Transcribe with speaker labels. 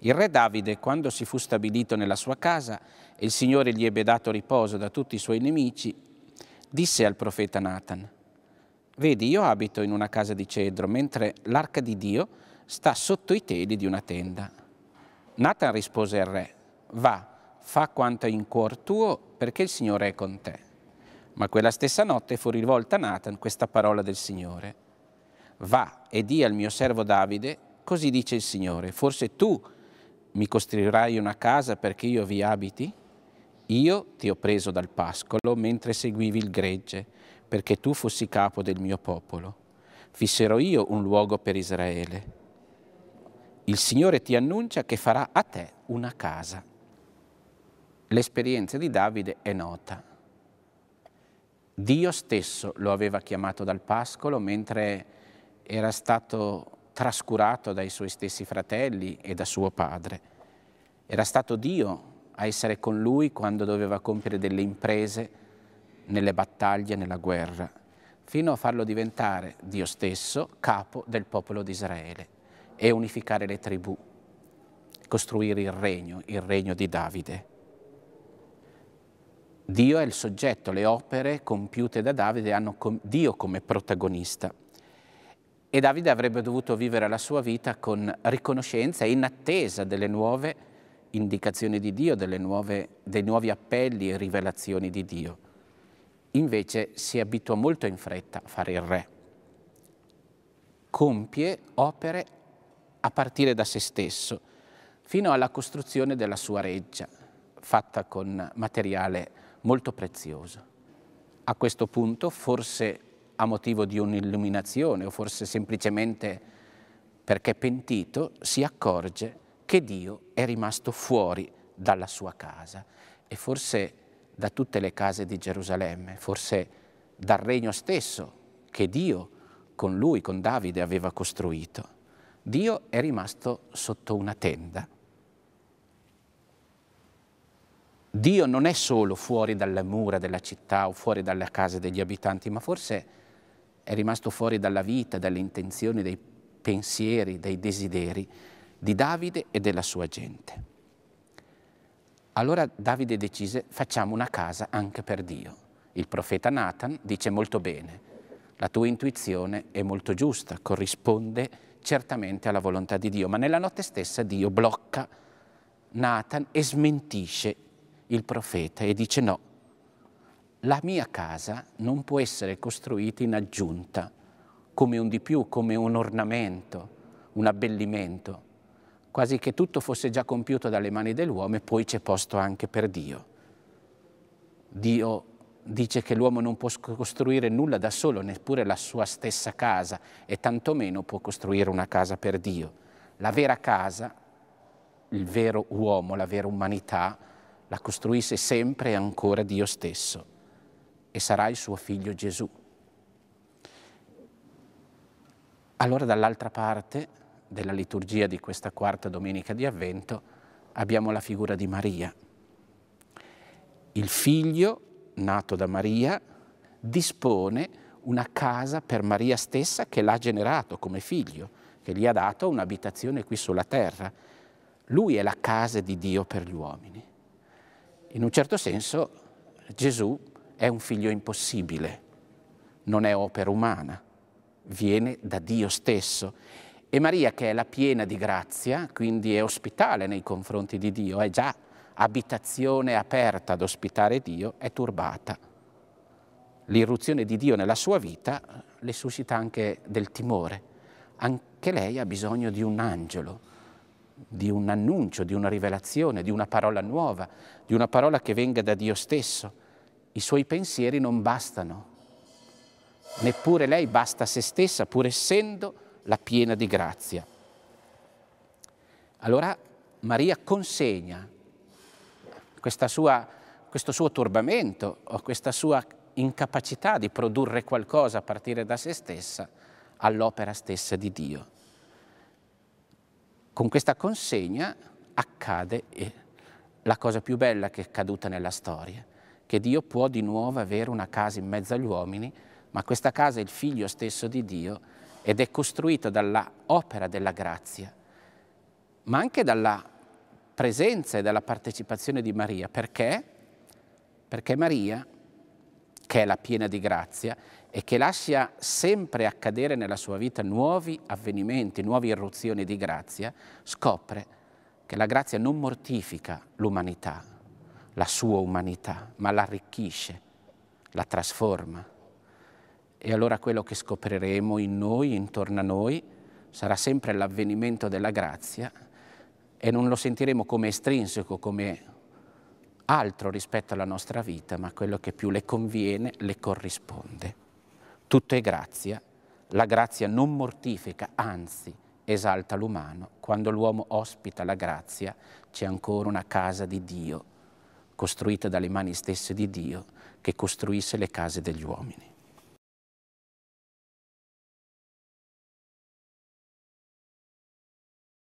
Speaker 1: Il re Davide, quando si fu stabilito nella sua casa e il Signore gli ebbe dato riposo da tutti i suoi nemici, disse al profeta Nathan, Vedi, io abito in una casa di cedro, mentre l'arca di Dio sta sotto i teli di una tenda. Nathan rispose al re, Va, fa quanto è in cuor tuo, perché il Signore è con te. Ma quella stessa notte fu rivolta a Nathan questa parola del Signore. Va e di al mio servo Davide, così dice il Signore, forse tu mi costruirai una casa perché io vi abiti? Io ti ho preso dal pascolo mentre seguivi il gregge, perché tu fossi capo del mio popolo. Fisserò io un luogo per Israele. Il Signore ti annuncia che farà a te una casa. L'esperienza di Davide è nota. Dio stesso lo aveva chiamato dal pascolo mentre era stato trascurato dai suoi stessi fratelli e da suo padre. Era stato Dio a essere con lui quando doveva compiere delle imprese nelle battaglie, nella guerra, fino a farlo diventare Dio stesso capo del popolo di Israele e unificare le tribù, costruire il regno, il regno di Davide. Dio è il soggetto, le opere compiute da Davide hanno Dio come protagonista. E Davide avrebbe dovuto vivere la sua vita con riconoscenza e in attesa delle nuove indicazioni di Dio, nuove, dei nuovi appelli e rivelazioni di Dio. Invece si abitua molto in fretta a fare il re. Compie opere a partire da se stesso, fino alla costruzione della sua reggia, fatta con materiale molto prezioso. A questo punto forse a motivo di un'illuminazione o forse semplicemente perché pentito, si accorge che Dio è rimasto fuori dalla sua casa e forse da tutte le case di Gerusalemme, forse dal regno stesso che Dio con lui, con Davide, aveva costruito. Dio è rimasto sotto una tenda. Dio non è solo fuori dalle mura della città o fuori dalle case degli abitanti, ma forse è rimasto fuori dalla vita, dalle intenzioni, dai pensieri, dai desideri di Davide e della sua gente. Allora Davide decise facciamo una casa anche per Dio. Il profeta Nathan dice molto bene, la tua intuizione è molto giusta, corrisponde certamente alla volontà di Dio, ma nella notte stessa Dio blocca Nathan e smentisce il profeta e dice no, la mia casa non può essere costruita in aggiunta, come un di più, come un ornamento, un abbellimento, quasi che tutto fosse già compiuto dalle mani dell'uomo e poi c'è posto anche per Dio. Dio dice che l'uomo non può costruire nulla da solo, neppure la sua stessa casa, e tantomeno può costruire una casa per Dio. La vera casa, il vero uomo, la vera umanità, la costruisse sempre e ancora Dio stesso e sarà il suo figlio Gesù. Allora dall'altra parte della liturgia di questa quarta domenica di Avvento abbiamo la figura di Maria, il figlio nato da Maria dispone una casa per Maria stessa che l'ha generato come figlio, che gli ha dato un'abitazione qui sulla terra. Lui è la casa di Dio per gli uomini. In un certo senso Gesù è un figlio impossibile, non è opera umana, viene da Dio stesso. E Maria, che è la piena di grazia, quindi è ospitale nei confronti di Dio, è già abitazione aperta ad ospitare Dio, è turbata. L'irruzione di Dio nella sua vita le suscita anche del timore. Anche lei ha bisogno di un angelo, di un annuncio, di una rivelazione, di una parola nuova, di una parola che venga da Dio stesso i suoi pensieri non bastano. Neppure lei basta a se stessa, pur essendo la piena di grazia. Allora Maria consegna sua, questo suo turbamento o questa sua incapacità di produrre qualcosa a partire da se stessa all'opera stessa di Dio. Con questa consegna accade eh, la cosa più bella che è accaduta nella storia, che Dio può di nuovo avere una casa in mezzo agli uomini, ma questa casa è il figlio stesso di Dio ed è costruita opera della grazia, ma anche dalla presenza e dalla partecipazione di Maria. Perché? Perché Maria, che è la piena di grazia e che lascia sempre accadere nella sua vita nuovi avvenimenti, nuove irruzioni di grazia, scopre che la grazia non mortifica l'umanità, la sua umanità, ma l'arricchisce, la trasforma. E allora quello che scopriremo in noi, intorno a noi, sarà sempre l'avvenimento della grazia e non lo sentiremo come estrinseco, come altro rispetto alla nostra vita, ma quello che più le conviene, le corrisponde. Tutto è grazia, la grazia non mortifica, anzi esalta l'umano. Quando l'uomo ospita la grazia c'è ancora una casa di Dio costruite dalle mani stesse di Dio che costruisse le case degli uomini.